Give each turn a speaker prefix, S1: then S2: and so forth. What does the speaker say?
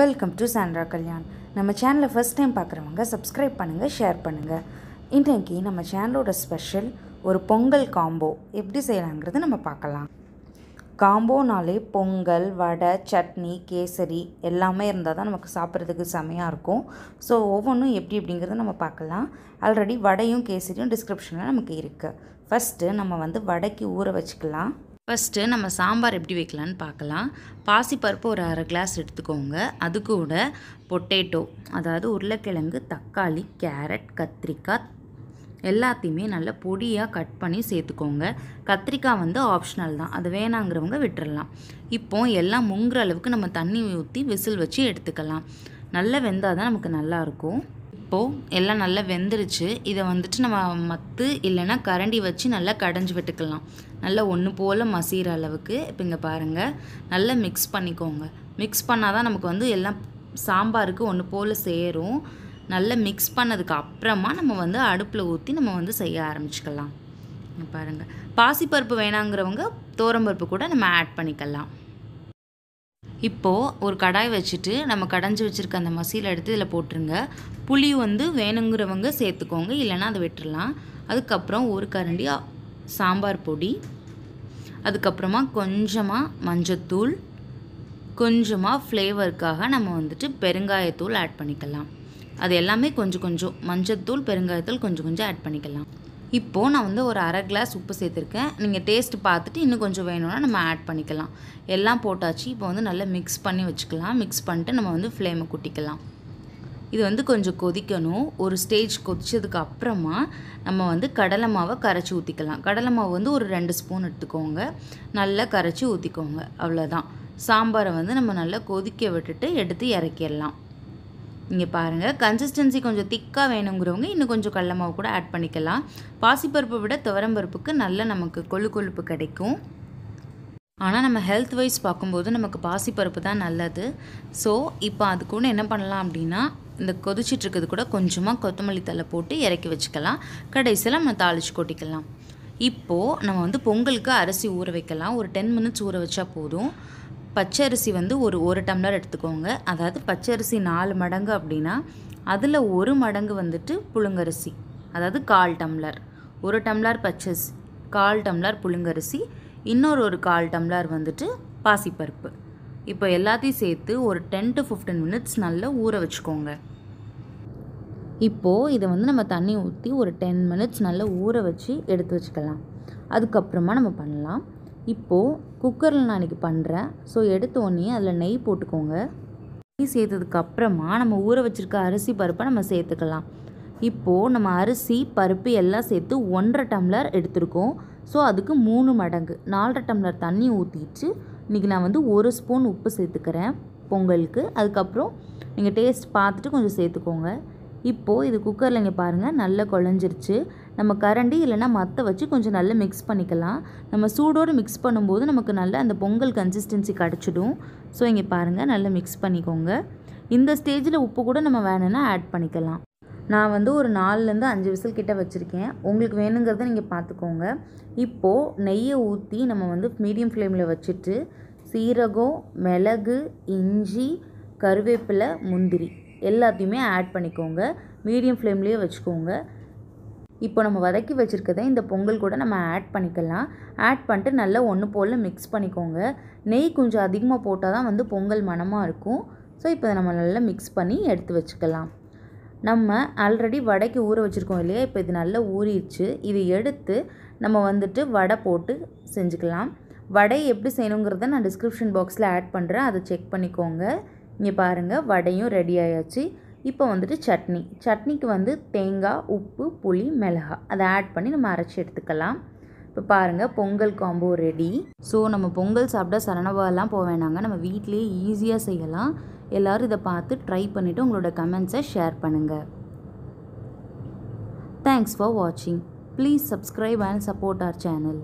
S1: welcome to Sandra Kalyan நம்ம சேனலை first time பார்க்குறவங்க சப்ஸ்கிரைப் பண்ணுங்கள் ஷேர் பண்ணுங்கள் இன்றைக்கி நம்ம சேனலோட ஸ்பெஷல் ஒரு பொங்கல் காம்போ எப்படி செய்யலாங்கிறது நம்ம பார்க்கலாம் காம்போனாலே பொங்கல் வடை சட்னி கேசரி எல்லாமே இருந்தால் தான் நமக்கு சாப்பிட்றதுக்கு செமையாக இருக்கும் ஸோ ஒவ்வொன்றும் எப்படி அப்படிங்கிறத நம்ம பார்க்கலாம் ஆல்ரெடி வடையும் கேசரியும் டிஸ்கிரிப்ஷனில் நமக்கு இருக்குது ஃபஸ்ட்டு நம்ம வந்து வடைக்கு ஊற வச்சுக்கலாம் ஃபஸ்ட்டு நம்ம சாம்பார் எப்படி வைக்கலான்னு பார்க்கலாம் பாசிப்பருப்பு ஒரு அரை கிளாஸ் எடுத்துக்கோங்க அது கூட பொட்டேட்டோ அதாவது உருளைக்கிழங்கு தக்காளி கேரட் கத்திரிக்காய் எல்லாத்தையுமே நல்லா பொடியாக கட் பண்ணி சேர்த்துக்கோங்க கத்திரிக்காய் வந்து ஆப்ஷனல் தான் அது வேணாங்கிறவங்க விட்டுறலாம் இப்போ எல்லாம் முங்குற அளவுக்கு நம்ம தண்ணி ஊற்றி விசில் வச்சு எடுத்துக்கலாம் நல்லா வெந்தால் தான் நமக்கு நல்லாயிருக்கும் இப்போது எல்லாம் நல்லா வெந்துருச்சு இதை வந்துட்டு நம்ம மத்து இல்லைன்னா கரண்டி வச்சு நல்லா கடைஞ்சி விட்டுக்கலாம் நல்லா ஒன்று போல் மசிகிற அளவுக்கு இப்போ இங்கே பாருங்கள் நல்லா மிக்ஸ் பண்ணிக்கோங்க மிக்ஸ் பண்ணால் தான் நமக்கு வந்து எல்லாம் சாம்பாருக்கு ஒன்று போல் சேரும் நல்லா மிக்ஸ் பண்ணதுக்கு அப்புறமா நம்ம வந்து அடுப்பில் ஊற்றி நம்ம வந்து செய்ய ஆரம்பிச்சுக்கலாம் பாருங்கள் பாசிப்பருப்பு வேணாங்கிறவங்க தோரம்பருப்பு கூட நம்ம ஆட் பண்ணிக்கலாம் இப்போது ஒரு கடாய் வச்சுட்டு நம்ம கடைஞ்சி வச்சுருக்க அந்த மசியில் எடுத்து இதில் போட்டுருங்க புளி வந்து வேணுங்கிறவங்க சேர்த்துக்கோங்க இல்லைன்னா அதை விட்டுடலாம் அதுக்கப்புறம் ஒரு கரண்டி சாம்பார் பொடி அதுக்கப்புறமா கொஞ்சமாக மஞ்சத்தூள் கொஞ்சமாக ஃப்ளேவருக்காக நம்ம வந்துட்டு பெருங்காயத்தூள் ஆட் பண்ணிக்கலாம் அது எல்லாமே கொஞ்சம் கொஞ்சம் மஞ்சத்தூள் பெருங்காயத்தூள் கொஞ்சம் கொஞ்சம் ஆட் பண்ணிக்கலாம் இப்போது நான் வந்து ஒரு அரை கிளாஸ் உப்பு சேர்த்துருக்கேன் நீங்கள் டேஸ்ட் பார்த்துட்டு இன்னும் கொஞ்சம் வேணும்னா நம்ம ஆட் பண்ணிக்கலாம் எல்லாம் போட்டாச்சு இப்போ வந்து நல்லா மிக்ஸ் பண்ணி வச்சுக்கலாம் மிக்ஸ் பண்ணிட்டு நம்ம வந்து ஃப்ளேமை குட்டிக்கலாம் இது வந்து கொஞ்சம் கொதிக்கணும் ஒரு ஸ்டேஜ் கொதிச்சதுக்கு அப்புறமா நம்ம வந்து கடலை மாவை கரைச்சி ஊற்றிக்கலாம் கடலை மாவு வந்து ஒரு ரெண்டு ஸ்பூன் எடுத்துக்கோங்க நல்லா கரைச்சி ஊற்றிக்கோங்க அவ்வளோதான் சாம்பாரை வந்து நம்ம நல்லா கொதிக்க விட்டுட்டு எடுத்து இறக்கிடலாம் இங்கே பாருங்கள் கன்சிஸ்டன்சி கொஞ்சம் திக்காக வேணுங்கிறவங்க இன்னும் கொஞ்சம் கடல கூட ஆட் பண்ணிக்கலாம் பாசிப்பருப்பை விட துவரம்பருப்புக்கு நல்ல நமக்கு கொழு கொழுப்பு கிடைக்கும் ஆனால் நம்ம ஹெல்த் வைஸ் பார்க்கும்போது நமக்கு பாசிப்பருப்பு தான் நல்லது ஸோ இப்போ அதுக்கு ஒன்று என்ன பண்ணலாம் அப்படின்னா இந்த கொதிச்சிட்ருக்கிறது கூட கொஞ்சமாக கொத்தமல்லி தலை போட்டு இறக்கி வச்சுக்கலாம் கடைசியில் நம்ம தாளித்து கொட்டிக்கலாம் இப்போது நம்ம வந்து பொங்கலுக்கு அரிசி ஊற வைக்கலாம் ஒரு டென் மினிட்ஸ் ஊற வச்சா போதும் பச்சரிசி வந்து ஒரு ஒரு டம்ளர் எடுத்துக்கோங்க அதாவது பச்சரிசி நாலு மடங்கு அப்படின்னா அதில் ஒரு மடங்கு வந்துட்டு புழுங்கரிசி அதாவது கால் டம்ளர் ஒரு டம்ளர் பச்சரிசி கால் டம்ளர் புழுங்கரிசி இன்னொரு ஒரு கால் டம்ளர் வந்துட்டு பாசிப்பருப்பு இப்போ எல்லாத்தையும் சேர்த்து ஒரு டென் டு ஃபிஃப்டீன் மினிட்ஸ் நல்லா ஊற வச்சுக்கோங்க இப்போது இதை வந்து நம்ம தண்ணி ஊற்றி ஒரு டென் மினிட்ஸ் நல்லா ஊற வச்சு எடுத்து வச்சுக்கலாம் அதுக்கப்புறமா நம்ம பண்ணலாம் இப்போது குக்கரில் நான் இன்றைக்கி பண்ணுறேன் ஸோ எடுத்தோடனே அதில் நெய் போட்டுக்கோங்க நெய் சேர்த்ததுக்கப்புறமா நம்ம ஊற வச்சுருக்க அரிசி பருப்பை நம்ம சேர்த்துக்கலாம் இப்போது நம்ம அரிசி பருப்பு எல்லாம் சேர்த்து ஒன்றரை டம்ளர் எடுத்திருக்கோம் ஸோ அதுக்கு மூணு மடங்கு நாலரை டம்ளர் தண்ணி ஊற்றிட்டு இன்றைக்கி நான் வந்து ஒரு ஸ்பூன் உப்பு சேர்த்துக்கிறேன் பொங்கலுக்கு அதுக்கப்புறம் நீங்கள் டேஸ்ட் பார்த்துட்டு கொஞ்சம் சேர்த்துக்கோங்க இப்போது இது குக்கரில் இங்கே பாருங்கள் நல்லா குழஞ்சிருச்சு நம்ம கரண்டி இல்லைனா மற்ற வச்சு கொஞ்சம் நல்லா மிக்ஸ் பண்ணிக்கலாம் நம்ம சூடோடு மிக்ஸ் பண்ணும்போது நமக்கு நல்லா அந்த பொங்கல் கன்சிஸ்டன்சி கிடச்சிடும் ஸோ இங்கே பாருங்கள் நல்லா மிக்ஸ் பண்ணிக்கோங்க இந்த ஸ்டேஜில் உப்பு கூட நம்ம வேணும்னா ஆட் பண்ணிக்கலாம் நான் வந்து ஒரு நாலுலேருந்து அஞ்சு விசில் கிட்ட வச்சுருக்கேன் உங்களுக்கு வேணுங்கிறத நீங்கள் பார்த்துக்கோங்க இப்போது நெய்யை ஊற்றி நம்ம வந்து மீடியம் ஃப்ளேமில் வச்சுட்டு சீரகம் மிளகு இஞ்சி கருவேப்பிலை முந்திரி எல்லாத்தையுமே ஆட் பண்ணிக்கோங்க மீடியம் ஃப்ளேம்லேயே வச்சுக்கோங்க இப்போ நம்ம வதக்கி வச்சுருக்கத இந்த பொங்கல் கூட நம்ம ஆட் பண்ணிக்கலாம் ஆட் பண்ணிட்டு நல்லா ஒன்று போல் மிக்ஸ் பண்ணிக்கோங்க நெய் கொஞ்சம் அதிகமாக போட்டால் தான் வந்து பொங்கல் மனமாக இருக்கும் ஸோ இப்போ நம்ம நல்லா மிக்ஸ் பண்ணி எடுத்து வச்சுக்கலாம் நம்ம ஆல்ரெடி வடைக்கு ஊற வச்சுருக்கோம் இல்லையா இப்போ இது நல்லா ஊறிடுச்சு இது எடுத்து நம்ம வந்துட்டு வடை போட்டு செஞ்சுக்கலாம் வடை எப்படி செய்யணுங்கிறத நான் டிஸ்கிரிப்ஷன் பாக்ஸில் ஆட் பண்ணுறேன் அதை செக் பண்ணிக்கோங்க இங்கே பாருங்கள் வடையும் ரெடி ஆயாச்சு இப்போ வந்துட்டு சட்னி சட்னிக்கு வந்து தேங்காய் உப்பு புளி மிளகா அதை ஆட் பண்ணி நம்ம அரைச்சி எடுத்துக்கலாம் இப்போ பாருங்கள் பொங்கல் காம்போ ரெடி ஸோ நம்ம பொங்கல் சாப்பிட்டா சரணவாலாம் போக வேணாங்க நம்ம வீட்லேயே ஈஸியாக செய்யலாம் எல்லோரும் இதை பார்த்து ட்ரை பண்ணிவிட்டு உங்களோட கமெண்ட்ஸை ஷேர் பண்ணுங்கள் தேங்க்ஸ் ஃபார் வாட்சிங் please subscribe and support our channel